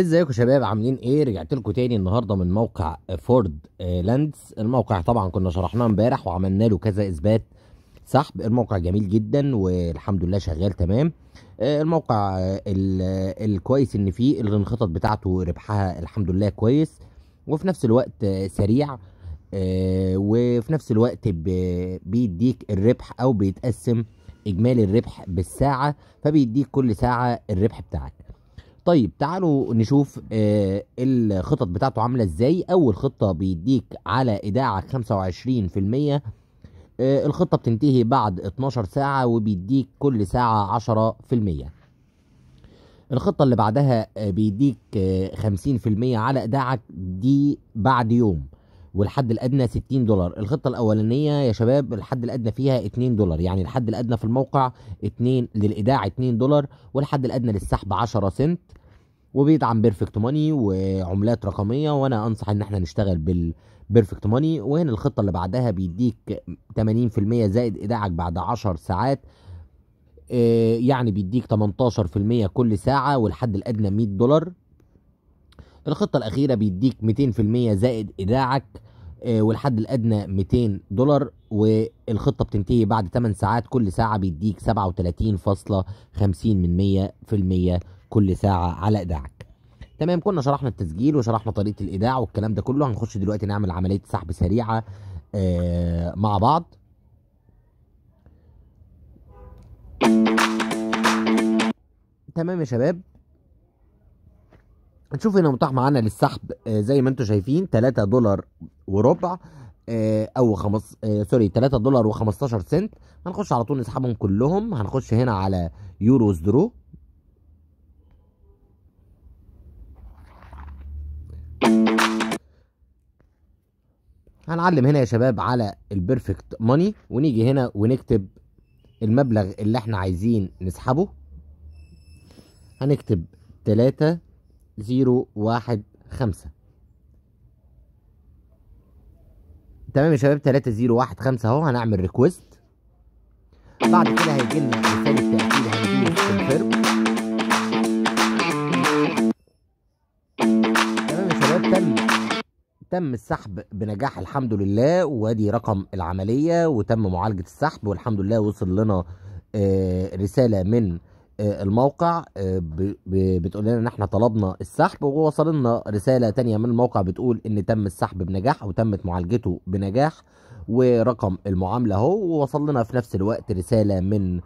ازيكم شباب عاملين ايه رجعت لكم تاني النهارده من موقع فورد آه، لاندز الموقع طبعا كنا شرحناه امبارح وعملنا له كذا اثبات سحب الموقع جميل جدا والحمد لله شغال تمام آه، الموقع آه، الكويس ان فيه الانخطاط بتاعته ربحها الحمد لله كويس وفي نفس الوقت سريع وفي نفس الوقت بيديك الربح او بيتقسم اجمالي الربح بالساعه فبيديك كل ساعه الربح بتاعك طيب تعالوا نشوف آه الخطط بتاعته عامله ازاي اول خطه بيديك على ايداعك 25% آه، الخطه بتنتهي بعد 12 ساعه وبيديك كل ساعه 10% الخطه اللي بعدها آه، بيديك 50% آه، على ايداعك دي بعد يوم والحد الادنى 60 دولار الخطه الاولانيه يا شباب الحد الادنى فيها 2 دولار يعني الحد الادنى في الموقع 2 للايداع 2 دولار والحد الادنى للسحب 10 سنت وبيدعم بيرفكت ماني وعملات رقميه وانا انصح ان احنا نشتغل بالبيرفكت ماني وهنا الخطه اللي بعدها بيديك 80% زائد ايداعك بعد 10 ساعات آه، يعني بيديك 18% كل ساعه والحد الادنى 100 دولار الخطه الاخيره بيديك 200% زائد ايداعك آه، والحد الادنى 200 دولار والخطه بتنتهي بعد 8 ساعات كل ساعه بيديك 37.50% كل ساعه على ايداعك تمام كنا شرحنا التسجيل وشرحنا طريقه الايداع والكلام ده كله هنخش دلوقتي نعمل عمليه سحب سريعه آه مع بعض تمام يا شباب نشوف هنا متاح معانا للسحب آه زي ما انتم شايفين 3 دولار وربع آه او خمس آه سوري 3 دولار و15 سنت هنخش على طول نسحبهم كلهم هنخش هنا على يوروز درو هنعلم هنا يا شباب على البرفكت ماني ونيجي هنا ونكتب المبلغ اللي احنا عايزين نسحبه هنكتب تلاتة زيرو واحد خمسة تمام يا شباب تلاتة زيرو واحد خمسة اهو هنعمل ريكوست بعد كده هيجي لنا الرسالة تم السحب بنجاح الحمد لله وادي رقم العمليه وتم معالجه السحب والحمد لله وصل لنا آه، رساله من آه، الموقع آه، بتقول لنا ان احنا طلبنا السحب ووصل لنا رساله تانية من الموقع بتقول ان تم السحب بنجاح وتمت معالجته بنجاح ورقم المعامله اهو ووصل لنا في نفس الوقت رساله من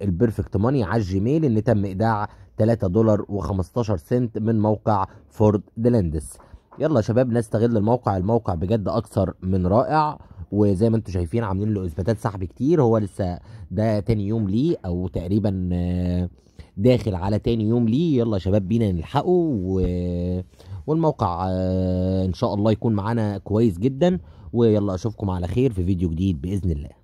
البيرفكت ماني على الجيميل ان تم ايداع 3 دولار و15 سنت من موقع فورد دلاندس يلا يا شباب نستغل الموقع الموقع بجد اكثر من رائع وزي ما انتم شايفين عاملين له اثباتات سحب كتير هو لسه ده تاني يوم ليه او تقريبا آه، داخل على تاني يوم ليه يلا يا شباب بينا نلحقه و... والموقع آه، ان شاء الله يكون معانا كويس جدا ويلا اشوفكم على خير في فيديو جديد باذن الله